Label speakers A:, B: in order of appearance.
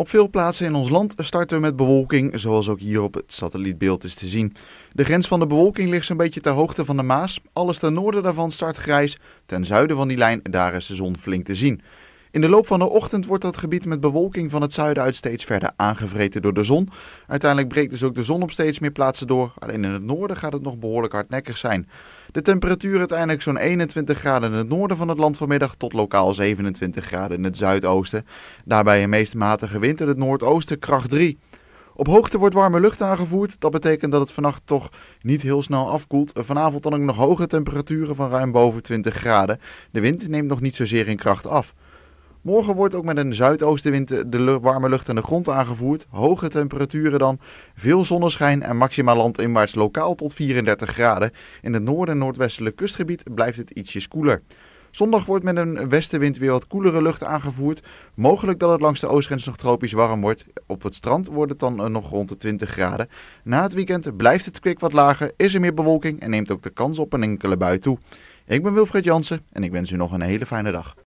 A: Op veel plaatsen in ons land starten we met bewolking, zoals ook hier op het satellietbeeld is te zien. De grens van de bewolking ligt zo'n beetje ter hoogte van de Maas. Alles ten noorden daarvan start grijs. Ten zuiden van die lijn, daar is de zon flink te zien. In de loop van de ochtend wordt dat gebied met bewolking van het zuiden uit steeds verder aangevreten door de zon. Uiteindelijk breekt dus ook de zon op steeds meer plaatsen door. Alleen in het noorden gaat het nog behoorlijk hardnekkig zijn. De temperatuur uiteindelijk zo'n 21 graden in het noorden van het land vanmiddag tot lokaal 27 graden in het zuidoosten. Daarbij een meest matige wind in het noordoosten, kracht 3. Op hoogte wordt warme lucht aangevoerd. Dat betekent dat het vannacht toch niet heel snel afkoelt. Vanavond dan ook nog hoge temperaturen van ruim boven 20 graden. De wind neemt nog niet zozeer in kracht af. Morgen wordt ook met een zuidoostenwind de warme lucht en de grond aangevoerd. Hoge temperaturen dan, veel zonneschijn en maximaal landinwaarts lokaal tot 34 graden. In het noorden en noordwestelijk kustgebied blijft het ietsjes koeler. Zondag wordt met een westenwind weer wat koelere lucht aangevoerd. Mogelijk dat het langs de oostgrens nog tropisch warm wordt. Op het strand wordt het dan eh, nog rond de 20 graden. Na het weekend blijft het kwik wat lager, is er meer bewolking en neemt ook de kans op een enkele bui toe. Ik ben Wilfred Jansen en ik wens u nog een hele fijne dag.